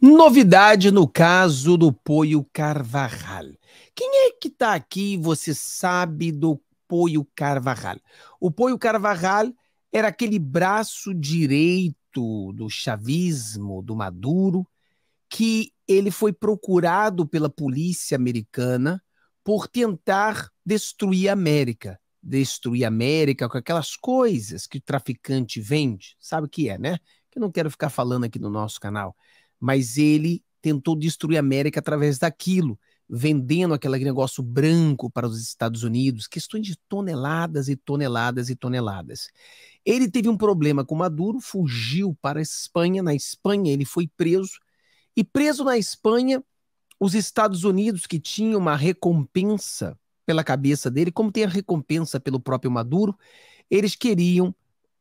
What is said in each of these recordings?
Novidade no caso do Poio Carvajal. Quem é que está aqui e você sabe do Poio Carvajal? O Poio Carvajal era aquele braço direito do chavismo, do Maduro, que ele foi procurado pela polícia americana por tentar destruir a América. Destruir a América com aquelas coisas que o traficante vende, sabe o que é, né? Que eu não quero ficar falando aqui no nosso canal mas ele tentou destruir a América através daquilo, vendendo aquele negócio branco para os Estados Unidos, questões de toneladas e toneladas e toneladas. Ele teve um problema com Maduro, fugiu para a Espanha, na Espanha ele foi preso, e preso na Espanha, os Estados Unidos, que tinham uma recompensa pela cabeça dele, como tem a recompensa pelo próprio Maduro, eles queriam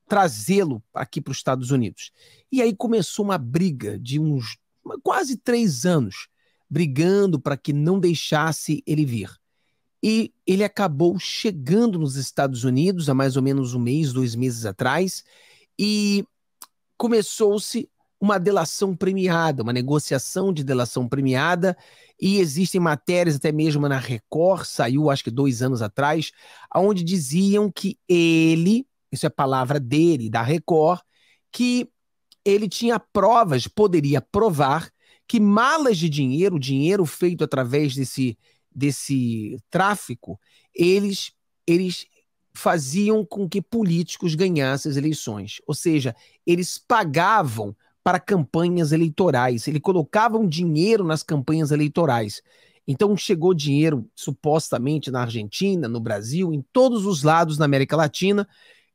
trazê-lo aqui para os Estados Unidos. E aí começou uma briga de uns quase três anos, brigando para que não deixasse ele vir. E ele acabou chegando nos Estados Unidos há mais ou menos um mês, dois meses atrás, e começou-se uma delação premiada, uma negociação de delação premiada, e existem matérias até mesmo na Record, saiu acho que dois anos atrás, onde diziam que ele isso é palavra dele, da Record, que ele tinha provas, poderia provar, que malas de dinheiro, dinheiro feito através desse, desse tráfico, eles, eles faziam com que políticos ganhassem as eleições. Ou seja, eles pagavam para campanhas eleitorais, eles colocavam dinheiro nas campanhas eleitorais. Então chegou dinheiro supostamente na Argentina, no Brasil, em todos os lados na América Latina,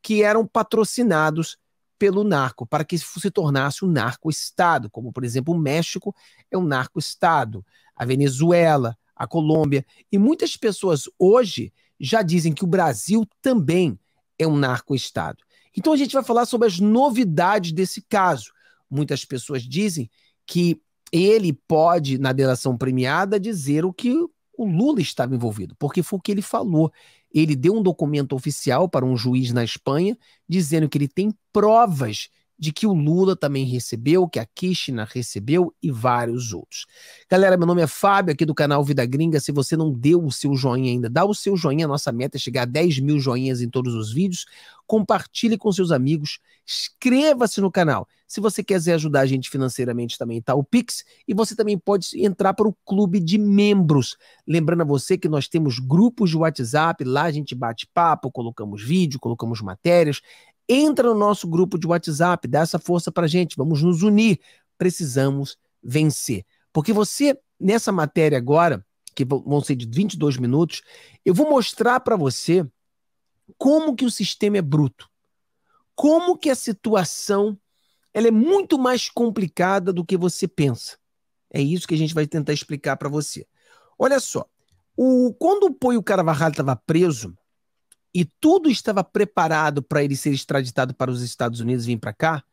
que eram patrocinados pelo narco, para que se tornasse um narco-estado, como por exemplo o México é um narco-estado, a Venezuela, a Colômbia, e muitas pessoas hoje já dizem que o Brasil também é um narco-estado. Então a gente vai falar sobre as novidades desse caso. Muitas pessoas dizem que ele pode, na delação premiada, dizer o que o Lula estava envolvido, porque foi o que ele falou, ele deu um documento oficial para um juiz na Espanha dizendo que ele tem provas de que o Lula também recebeu, que a Kishna recebeu e vários outros. Galera, meu nome é Fábio, aqui do canal Vida Gringa. Se você não deu o seu joinha ainda, dá o seu joinha. Nossa meta é chegar a 10 mil joinhas em todos os vídeos. Compartilhe com seus amigos, inscreva-se no canal. Se você quiser ajudar a gente financeiramente também, tá o Pix. E você também pode entrar para o clube de membros. Lembrando a você que nós temos grupos de WhatsApp, lá a gente bate papo, colocamos vídeo, colocamos matérias. Entra no nosso grupo de WhatsApp, dá essa força a gente, vamos nos unir. Precisamos vencer. Porque você, nessa matéria agora, que vão ser de 22 minutos, eu vou mostrar para você como que o sistema é bruto. Como que a situação ela é muito mais complicada do que você pensa. É isso que a gente vai tentar explicar para você. Olha só, o, quando o Poio Carvajal estava preso, e tudo estava preparado para ele ser extraditado para os Estados Unidos e vir para cá,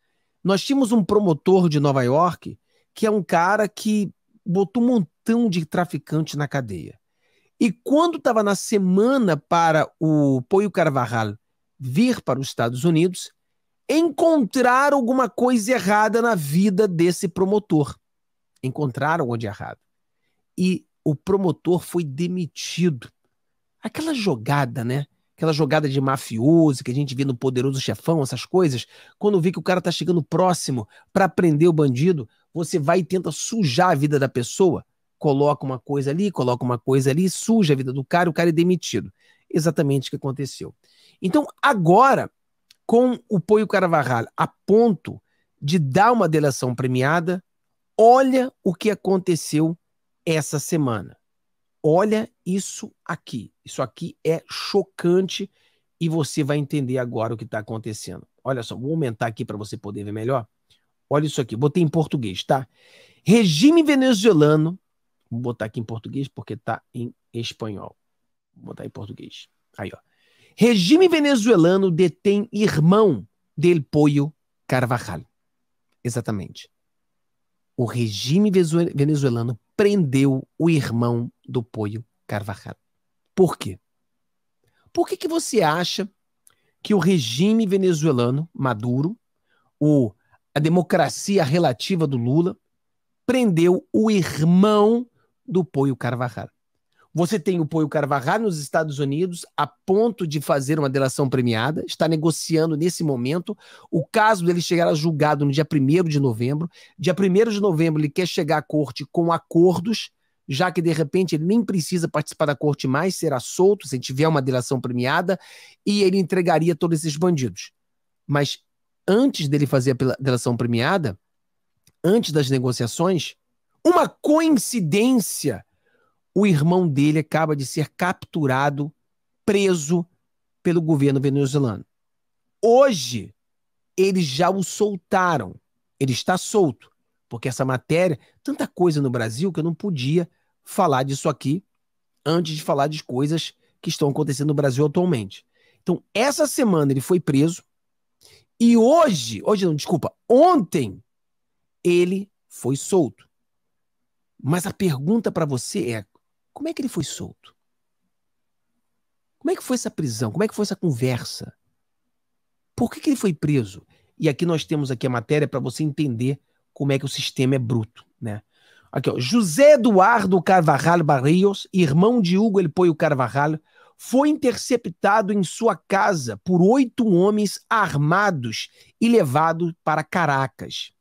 nós tínhamos um promotor de Nova York que é um cara que botou um montão de traficante na cadeia. E quando estava na semana para o Poio Carvajal vir para os Estados Unidos, encontraram alguma coisa errada na vida desse promotor. Encontraram onde é errado. E o promotor foi demitido. Aquela jogada, né? aquela jogada de mafioso que a gente vê no poderoso chefão, essas coisas, quando vê que o cara tá chegando próximo para prender o bandido, você vai e tenta sujar a vida da pessoa, coloca uma coisa ali, coloca uma coisa ali, suja a vida do cara, o cara é demitido. Exatamente o que aconteceu. Então, agora, com o Poio Carvajal a ponto de dar uma delação premiada, olha o que aconteceu essa semana olha isso aqui. Isso aqui é chocante e você vai entender agora o que está acontecendo. Olha só, vou aumentar aqui para você poder ver melhor. Olha isso aqui, botei em português, tá? Regime venezuelano, vou botar aqui em português porque está em espanhol. Vou botar em português. Aí, ó. Regime venezuelano detém irmão del Pollo Carvajal. Exatamente. O regime venezuelano prendeu o irmão do Poio Carvajal. Por quê? Por que, que você acha que o regime venezuelano, Maduro, o, a democracia relativa do Lula, prendeu o irmão do Poio Carvajal? Você tem o Poio Carvajal nos Estados Unidos a ponto de fazer uma delação premiada, está negociando nesse momento. O caso dele chegar a julgado no dia 1 de novembro. Dia 1 de novembro, ele quer chegar à corte com acordos, já que de repente ele nem precisa participar da corte mais, será solto se tiver uma delação premiada, e ele entregaria todos esses bandidos. Mas antes dele fazer a delação premiada, antes das negociações, uma coincidência o irmão dele acaba de ser capturado, preso pelo governo venezuelano. Hoje, eles já o soltaram. Ele está solto. Porque essa matéria, tanta coisa no Brasil que eu não podia falar disso aqui antes de falar de coisas que estão acontecendo no Brasil atualmente. Então, essa semana ele foi preso e hoje, hoje não, desculpa, ontem ele foi solto. Mas a pergunta para você é: como é que ele foi solto? Como é que foi essa prisão? Como é que foi essa conversa? Por que, que ele foi preso? E aqui nós temos aqui a matéria para você entender como é que o sistema é bruto, né? Aqui, ó, José Eduardo Carvajal Barrios, irmão de Hugo Elpoio Carvajal, foi interceptado em sua casa por oito homens armados e levado para Caracas.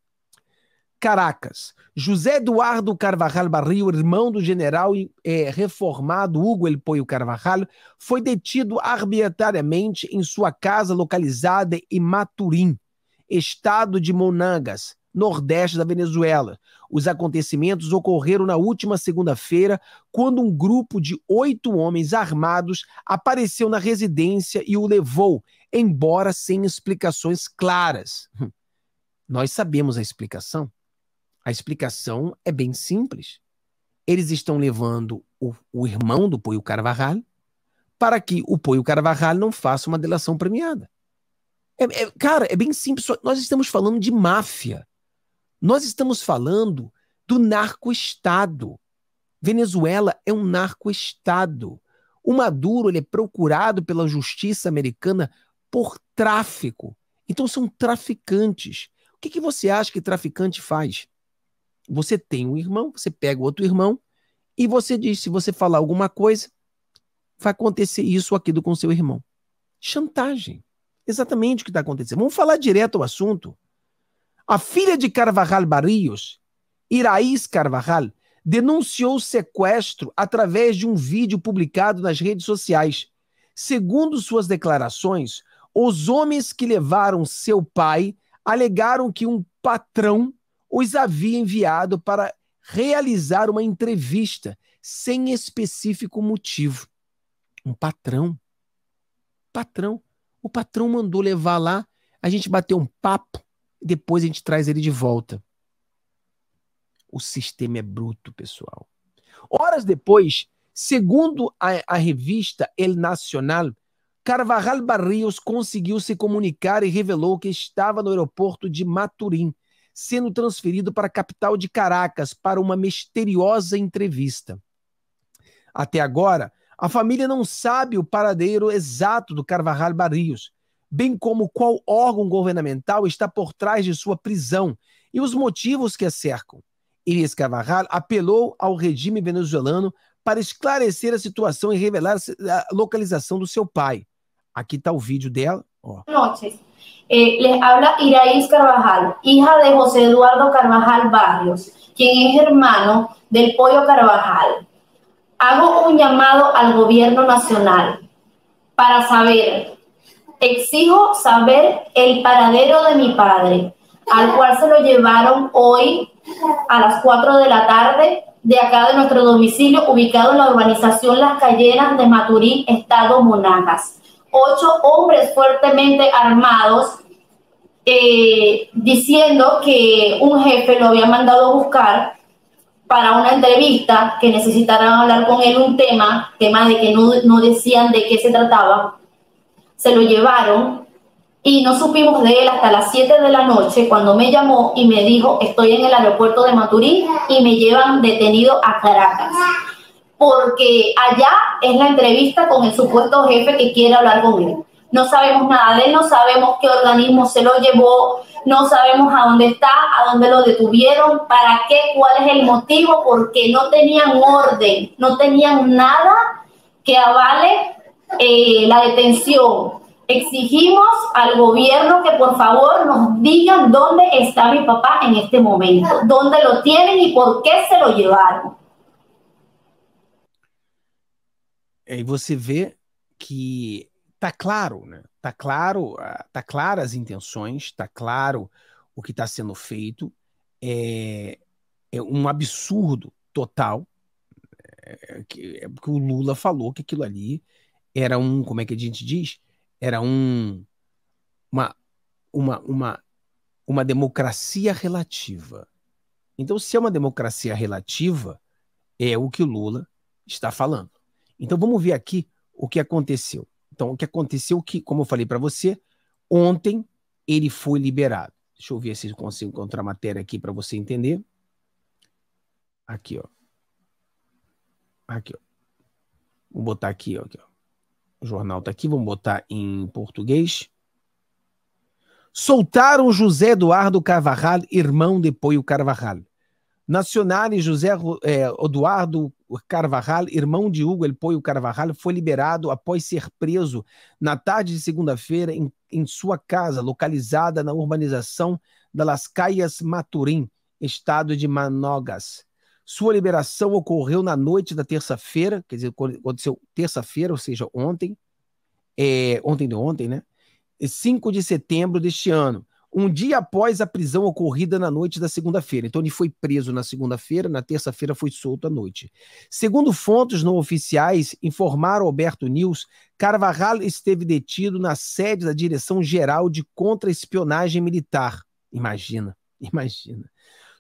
Caracas. José Eduardo Carvajal Barril, irmão do general eh, reformado Hugo El Poio Carvajal, foi detido arbitrariamente em sua casa localizada em Maturim, estado de Monagas, nordeste da Venezuela. Os acontecimentos ocorreram na última segunda-feira, quando um grupo de oito homens armados apareceu na residência e o levou, embora sem explicações claras. Hum. Nós sabemos a explicação. A explicação é bem simples. Eles estão levando o, o irmão do Poio Carvajal para que o Poio Carvajal não faça uma delação premiada. É, é, cara, é bem simples. Nós estamos falando de máfia. Nós estamos falando do narco-estado. Venezuela é um narco-estado. O Maduro ele é procurado pela justiça americana por tráfico. Então são traficantes. O que, que você acha que traficante faz? Você tem um irmão, você pega outro irmão e você diz: se você falar alguma coisa, vai acontecer isso ou aquilo com seu irmão. Chantagem. Exatamente o que está acontecendo. Vamos falar direto ao assunto. A filha de Carvajal Barrios, Iraís Carvajal, denunciou o sequestro através de um vídeo publicado nas redes sociais. Segundo suas declarações, os homens que levaram seu pai alegaram que um patrão os havia enviado para realizar uma entrevista sem específico motivo. Um patrão. Patrão. O patrão mandou levar lá, a gente bateu um papo, depois a gente traz ele de volta. O sistema é bruto, pessoal. Horas depois, segundo a, a revista El Nacional, Carvajal Barrios conseguiu se comunicar e revelou que estava no aeroporto de Maturim sendo transferido para a capital de Caracas para uma misteriosa entrevista. Até agora, a família não sabe o paradeiro exato do Carvajal Barrios, bem como qual órgão governamental está por trás de sua prisão e os motivos que a cercam. Iris Carvajal apelou ao regime venezuelano para esclarecer a situação e revelar a localização do seu pai. Aqui está o vídeo dela. Ó. Eh, les habla Iraís Carvajal, hija de José Eduardo Carvajal Barrios, quien es hermano del Pollo Carvajal. Hago un llamado al gobierno nacional para saber, exijo saber el paradero de mi padre, al cual se lo llevaron hoy a las 4 de la tarde de acá de nuestro domicilio ubicado en la urbanización Las Calleras de Maturín, Estado Monagas ocho hombres fuertemente armados eh, diciendo que un jefe lo había mandado a buscar para una entrevista, que necesitaran hablar con él un tema, tema de que no, decían de qué se trataba. Se lo llevaron y no supimos de él hasta las 7 de la noche cuando me llamó y me dijo, estoy en el aeropuerto de Maturín y me llevan detenido a Caracas porque allá es la entrevista con el supuesto jefe que quiere hablar con él. No sabemos nada de él, no sabemos qué organismo se lo llevó, no sabemos a dónde está, a dónde lo detuvieron, para qué, cuál es el motivo, porque no tenían orden, no tenían nada que avale eh, la detención. Exigimos al gobierno que por favor nos digan dónde está mi papá en este momento, dónde lo tienen y por qué se lo llevaron. aí é, você vê que tá claro, né? Tá claro, ah, tá claras as intenções, tá claro o que está sendo feito. É, é, um absurdo total é, é porque o Lula falou que aquilo ali era um, como é que a gente diz? Era um uma uma uma uma democracia relativa. Então, se é uma democracia relativa, é o que o Lula está falando. Então vamos ver aqui o que aconteceu. Então, o que aconteceu que, como eu falei para você, ontem ele foi liberado. Deixa eu ver se eu consigo encontrar a matéria aqui para você entender. Aqui, ó. Aqui, ó. Vou botar aqui, ó. Aqui, ó. O jornal está aqui, vamos botar em português. Soltaram José Eduardo Carvajal, irmão de Poio Carvajal. Nacional e José é, Eduardo Carvajal, irmão de Hugo Elpoio Carvajal, foi liberado após ser preso na tarde de segunda-feira em, em, sua casa, localizada na urbanização da Las Caias Maturim, estado de Manogas. Sua liberação ocorreu na noite da terça-feira, quer dizer, aconteceu terça-feira, ou seja, ontem, é, ontem de ontem, né? 5 de setembro deste ano um dia após a prisão ocorrida na noite da segunda-feira. Então ele foi preso na segunda-feira, na terça-feira foi solto à noite. Segundo fontes não oficiais, informaram Alberto News, Carvajal esteve detido na sede da Direção-Geral de Contra-Espionagem Militar. Imagina, imagina.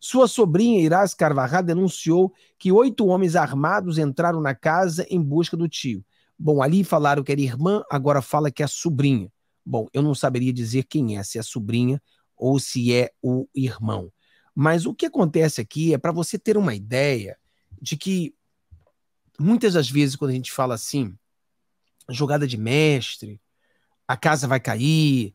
Sua sobrinha Iraz Carvajal denunciou que oito homens armados entraram na casa em busca do tio. Bom, ali falaram que era irmã, agora fala que é sobrinha. Bom, eu não saberia dizer quem é, se é sobrinha ou se é o irmão. Mas o que acontece aqui é para você ter uma ideia de que muitas das vezes quando a gente fala assim, jogada de mestre, a casa vai cair,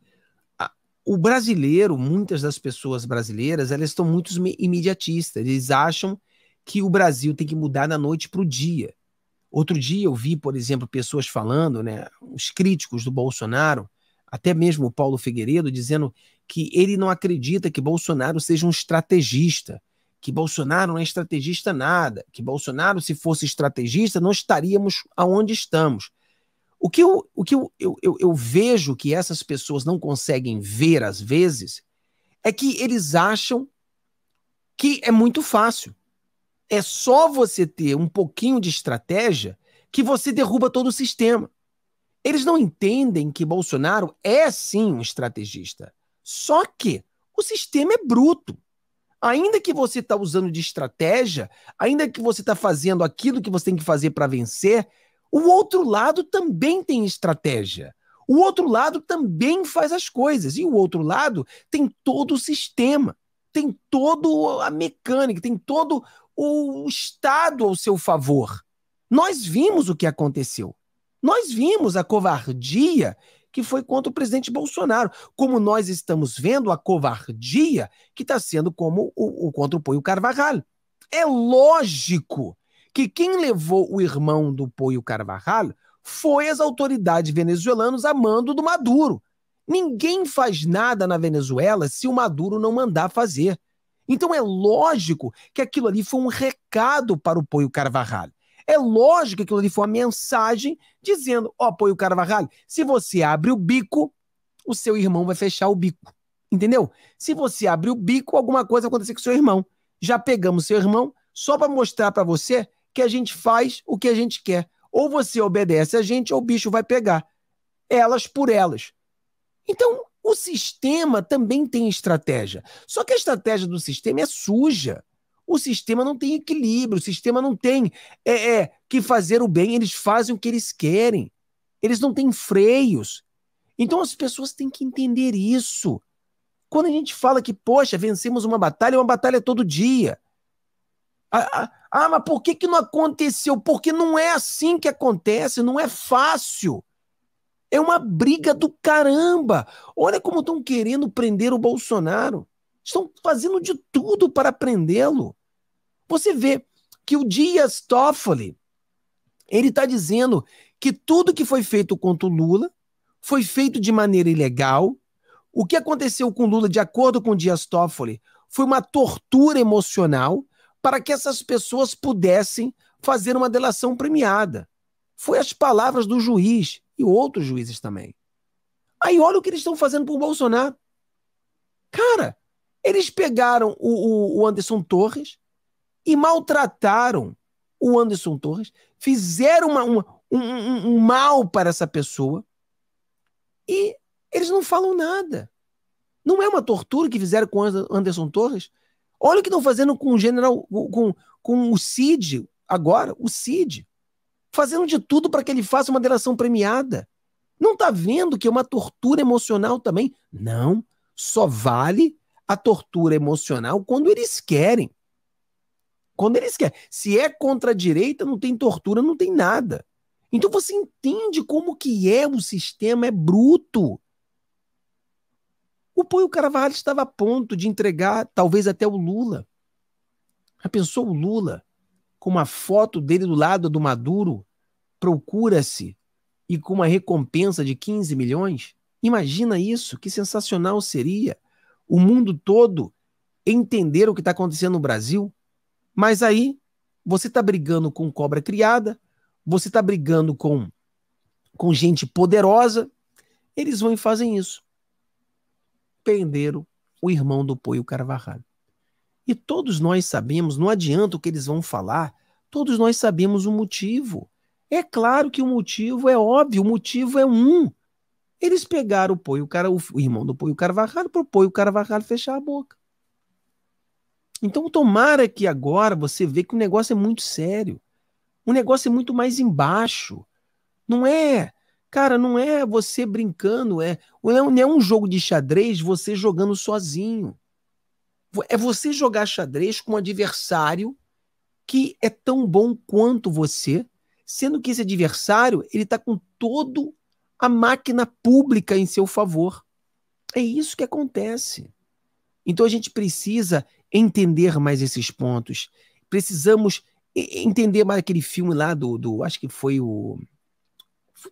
o brasileiro, muitas das pessoas brasileiras, elas estão muito imediatistas. Eles acham que o Brasil tem que mudar da noite para o dia. Outro dia eu vi, por exemplo, pessoas falando, né, os críticos do Bolsonaro, até mesmo o Paulo Figueiredo, dizendo que ele não acredita que Bolsonaro seja um estrategista, que Bolsonaro não é estrategista nada, que Bolsonaro, se fosse estrategista, não estaríamos aonde estamos. O que eu, o que eu, eu, eu, eu vejo que essas pessoas não conseguem ver, às vezes, é que eles acham que é muito fácil. É só você ter um pouquinho de estratégia que você derruba todo o sistema. Eles não entendem que Bolsonaro é sim um estrategista. Só que o sistema é bruto. Ainda que você está usando de estratégia, ainda que você está fazendo aquilo que você tem que fazer para vencer, o outro lado também tem estratégia. O outro lado também faz as coisas. E o outro lado tem todo o sistema, tem toda a mecânica, tem todo o Estado ao seu favor. Nós vimos o que aconteceu. Nós vimos a covardia que foi contra o presidente Bolsonaro, como nós estamos vendo a covardia que está sendo como o, o contra o Poio Carvajal. É lógico que quem levou o irmão do Poio Carvajal foi as autoridades venezuelanas a mando do Maduro. Ninguém faz nada na Venezuela se o Maduro não mandar fazer. Então é lógico que aquilo ali foi um recado para o Poio Carvajal. É lógico que aquilo ali foi uma mensagem dizendo: ó, oh, apoio o Carvalho. Se você abre o bico, o seu irmão vai fechar o bico. Entendeu? Se você abre o bico, alguma coisa vai acontecer com o seu irmão. Já pegamos seu irmão só para mostrar para você que a gente faz o que a gente quer. Ou você obedece a gente, ou o bicho vai pegar. Elas por elas. Então, o sistema também tem estratégia. Só que a estratégia do sistema é suja. O sistema não tem equilíbrio, o sistema não tem é, é, que fazer o bem, eles fazem o que eles querem. Eles não têm freios. Então as pessoas têm que entender isso. Quando a gente fala que, poxa, vencemos uma batalha, é uma batalha é todo dia. Ah, ah, ah, mas por que, que não aconteceu? Porque não é assim que acontece, não é fácil. É uma briga do caramba. Olha como estão querendo prender o Bolsonaro. Estão fazendo de tudo para prendê-lo. Você vê que o Dias Toffoli, ele está dizendo que tudo que foi feito contra o Lula foi feito de maneira ilegal. O que aconteceu com Lula, de acordo com Dias Toffoli, foi uma tortura emocional para que essas pessoas pudessem fazer uma delação premiada. Foi as palavras do juiz e outros juízes também. Aí olha o que eles estão fazendo para o Bolsonaro. Cara, eles pegaram o, o, o Anderson Torres e maltrataram o Anderson Torres, fizeram uma, uma, um, um, um mal para essa pessoa e eles não falam nada. Não é uma tortura que fizeram com Anderson Torres? Olha o que estão fazendo com o general, com, com o Cid agora, o Cid. Fazendo de tudo para que ele faça uma delação premiada. Não está vendo que é uma tortura emocional também? Não. Só vale a tortura emocional quando eles querem. Quando eles querem. Se é contra a direita, não tem tortura, não tem nada. Então você entende como que é o sistema, é bruto. O Poio Carvalho estava a ponto de entregar, talvez até o Lula. Já pensou o Lula com uma foto dele do lado do Maduro? Procura-se e com uma recompensa de 15 milhões? Imagina isso, que sensacional seria o mundo todo entender o que está acontecendo no Brasil, mas aí você está brigando com cobra criada, você está brigando com, com gente poderosa, eles vão e fazem isso. Prenderam o irmão do Poio Carvajal. E todos nós sabemos, não adianta o que eles vão falar, todos nós sabemos o motivo. É claro que o motivo é óbvio, o motivo é um. Eles pegaram o Poio cara, o, irmão do Poio Carvajal, para o Poio Carvajal fechar a boca. Então, tomara que agora você vê que o negócio é muito sério. O negócio é muito mais embaixo. Não é, cara, não é você brincando, é, não é um é jogo de xadrez você jogando sozinho. É você jogar xadrez com um adversário que é tão bom quanto você, sendo que esse adversário ele está com todo a máquina pública em seu favor. É isso que acontece. Então a gente precisa entender mais esses pontos. Precisamos entender mais aquele filme lá do, do acho que foi o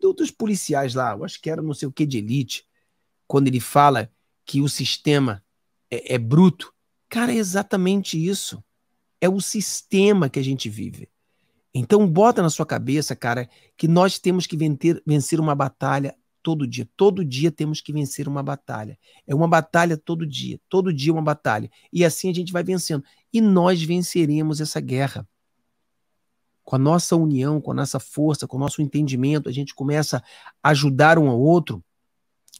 dos policiais lá, acho que era não sei o que de elite, quando ele fala que o sistema é, é bruto. Cara, é exatamente isso. É o sistema que a gente vive. Então bota na sua cabeça, cara, que nós temos que vencer, vencer uma batalha todo dia. Todo dia temos que vencer uma batalha. É uma batalha todo dia. Todo dia é uma batalha. E assim a gente vai vencendo. E nós venceremos essa guerra. Com a nossa união, com a nossa força, com o nosso entendimento, a gente começa a ajudar um ao outro.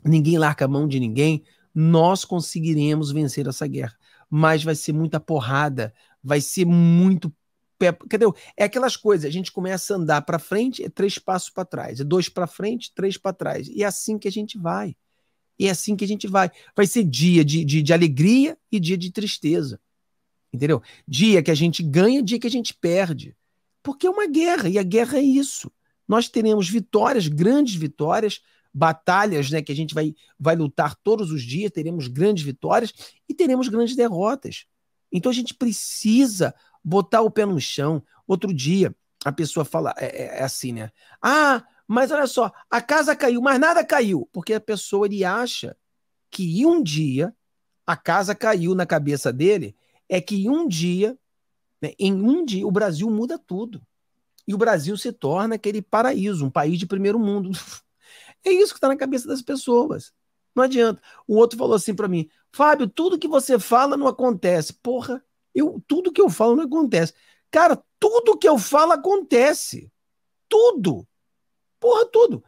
Ninguém larga a mão de ninguém. Nós conseguiremos vencer essa guerra. Mas vai ser muita porrada, vai ser muito pé. Entendeu? É aquelas coisas, a gente começa a andar para frente, é três passos para trás, é dois para frente, três para trás. E é assim que a gente vai. E é assim que a gente vai. Vai ser dia de, de, de alegria e dia de tristeza. Entendeu? Dia que a gente ganha, dia que a gente perde. Porque é uma guerra, e a guerra é isso. Nós teremos vitórias, grandes vitórias, batalhas né, que a gente vai, vai lutar todos os dias, teremos grandes vitórias e teremos grandes derrotas. Então a gente precisa botar o pé no chão. Outro dia, a pessoa fala, é, é, é, assim, né? Ah, mas olha só, a casa caiu, mas nada caiu. Porque a pessoa ele acha que um dia a casa caiu na cabeça dele, é que um dia, né, em um dia, o Brasil muda tudo. E o Brasil se torna aquele paraíso, um país de primeiro mundo. É isso que está na cabeça das pessoas. Não adianta. O outro falou assim para mim: Fábio, tudo que você fala não acontece. Porra, eu, tudo que eu falo não acontece. Cara, tudo que eu falo acontece. Tudo. Porra, tudo.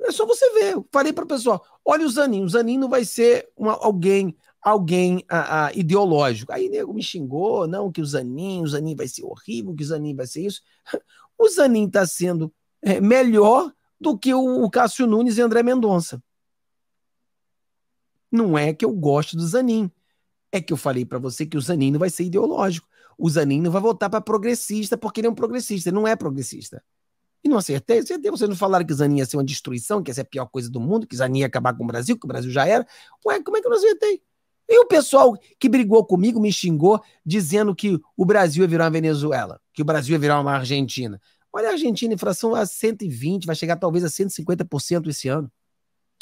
É só você ver. Eu falei para o pessoal: olha o Zanin. O Zanin não vai ser uma, alguém alguém a, ah, a, ah, ideológico. Aí nego me xingou: não, que o Zanin, o Zanin vai ser horrível, que o Zanin vai ser isso. O Zanin está sendo é, melhor do que o, o Cássio Nunes e André Mendonça. Não é que eu gosto do Zanin. É que eu falei para você que o não vai ser ideológico. O não vai votar para progressista porque ele é um progressista, ele não é progressista. E não acertei, acertei. Vocês não falaram que o Zanin ia ser uma destruição, que ia ser é a pior coisa do mundo, que o Zanin ia acabar com o Brasil, que o Brasil já era. Ué, como é que eu não acertei? E o pessoal que brigou comigo me xingou dizendo que o Brasil ia virar uma Venezuela, que o Brasil ia virar uma Argentina. Olha a Argentina, inflação a 120, vai chegar talvez a 150% esse ano.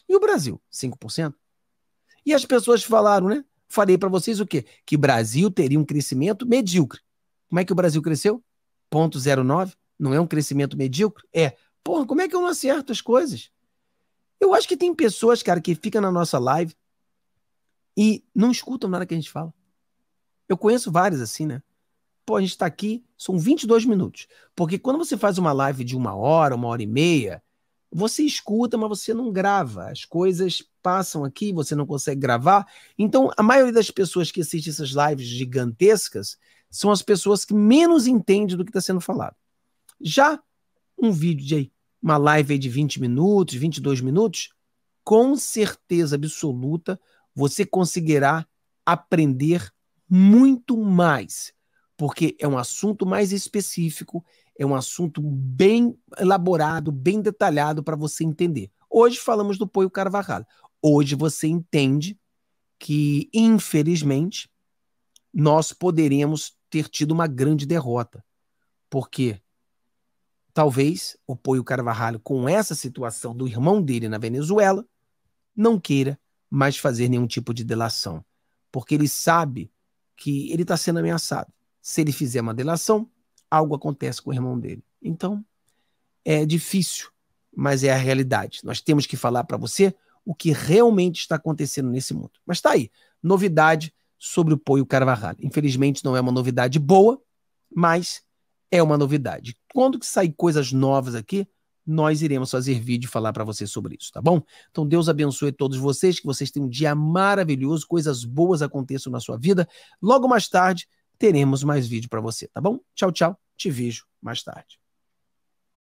E o Brasil, 5%. E as pessoas falaram, né? falei para vocês o quê? Que Brasil teria um crescimento medíocre. Como é que o Brasil cresceu? 0,09? Não é um crescimento medíocre? É. Porra, como é que eu não acerto as coisas? Eu acho que tem pessoas, cara, que ficam na nossa live e não escutam nada que a gente fala. Eu conheço vários assim, né? Pô, a gente tá aqui, são 22 minutos. Porque quando você faz uma live de uma hora, uma hora e meia, você escuta, mas você não grava. As coisas passam aqui, você não consegue gravar. Então, a maioria das pessoas que assiste essas lives gigantescas são as pessoas que menos entendem do que está sendo falado. Já um vídeo de uma live de 20 minutos, 22 minutos, com certeza absoluta, você conseguirá aprender muito mais, porque é um assunto mais específico, é um assunto bem elaborado, bem detalhado para você entender. Hoje falamos do Poio Carvajal. Hoje você entende que, infelizmente, nós poderemos ter tido uma grande derrota. Porque talvez o Poio Carvalho, com essa situação do irmão dele na Venezuela, não queira mais fazer nenhum tipo de delação. Porque ele sabe que ele está sendo ameaçado. Se ele fizer uma delação, algo acontece com o irmão dele. Então, é difícil, mas é a realidade. Nós temos que falar para você o que realmente está acontecendo nesse mundo. Mas está aí, novidade sobre o Poio Carvajal. Infelizmente não é uma novidade boa, mas é uma novidade. Quando que sair coisas novas aqui, nós iremos fazer vídeo e falar para você sobre isso, tá bom? Então Deus abençoe todos vocês, que vocês tenham um dia maravilhoso, coisas boas aconteçam na sua vida. Logo mais tarde teremos mais vídeo para você, tá bom? Tchau, tchau. Te vejo mais tarde.